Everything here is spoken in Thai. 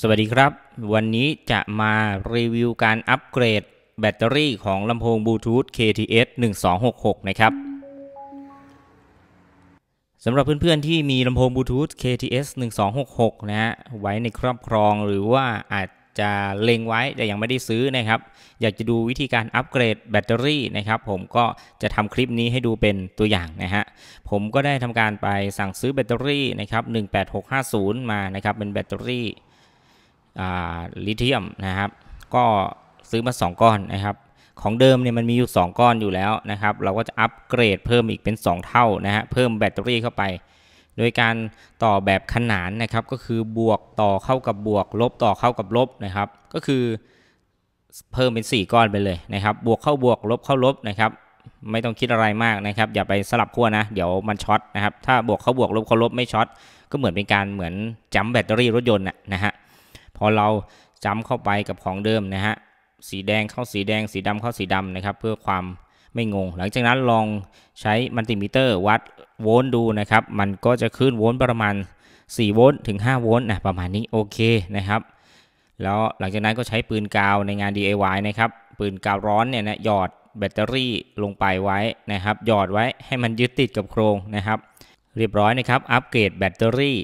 สวัสดีครับ วันนี้จะมารีวิวการอัปเกรดแบตเตอรี่ของลำโพงบลูทูธ KTS 1266 นะครับสำหรับเพื่อนๆที่มีลำโพงบลูทูธ KTS 1266นะฮะไว้ในครอบครองหรือว่าอาจจะเล็งไว้แต่ยังไม่ได้ซื้อนะครับอยากจะดูวิธีการอัปเกรดแบตเตอรี่นะครับผมก็จะทำคลิปนี้ให้ดูเป็นตัวอย่างนะฮะผมก็ได้ทำการไปสั่งซื้อแบตเตอรี่นะครับ18650 มานะครับเป็นแบตเตอรี่ลิเธียมนะครับก็ซื้อมา 2 ก้อนนะครับของเดิมเนี่ยมันมีอยู่ 2 ก้อนอยู่แล้วนะครับเราก็จะอัปเกรดเพิ่มอีกเป็น 2 เท่านะฮะเพิ่มแบตเตอรี่เข้าไปโดยการต่อแบบขนานนะครับ ก็คือบวกต่อเข้ากับบวกลบต่อเข้ากับลบนะครับก็คือเพิ่มเป็น 4 ก้อนไปเลยนะครับบวกเข้าบวกลบเข้าลบนะครับไม่ต้องคิดอะไรมากนะครับอย่าไปสลับขั้วนะเดี๋ยวมันช็อตนะครับถ้าบวกเข้าบวกลบเข้าลบไม่ช็อตก็เหมือนเป็นการเหมือนจัมแบตเตอรี่รถยนต์นะฮะพอเราจัมเข้าไปกับของเดิมนะฮะสีแดงเข้าสีแดง สีดำเข้าสีดำนะครับเพื่อความไม่งง หลังจากนั้นลองใช้มัลติมิเตอร์วัดโวลต์ดู นะครับ มันก็จะ ขึ้นโวลต์ประมาณ4โวลต์ถึง 5 โวลต์นะประมาณนี้ โอเคนะครับ แล้วหลังจากนั้นก็ใช้ปืนกาวในงาน DIY นะครับ ปืนกาวร้อน เนี่ยนะหยอดแบตเตอรี่ลงไปไว้นะครับ หยอดไว้ให้มันยึดติดกับโครงนะครับ เรียบร้อยนะครับ อัปเกรดแบตเตอรี่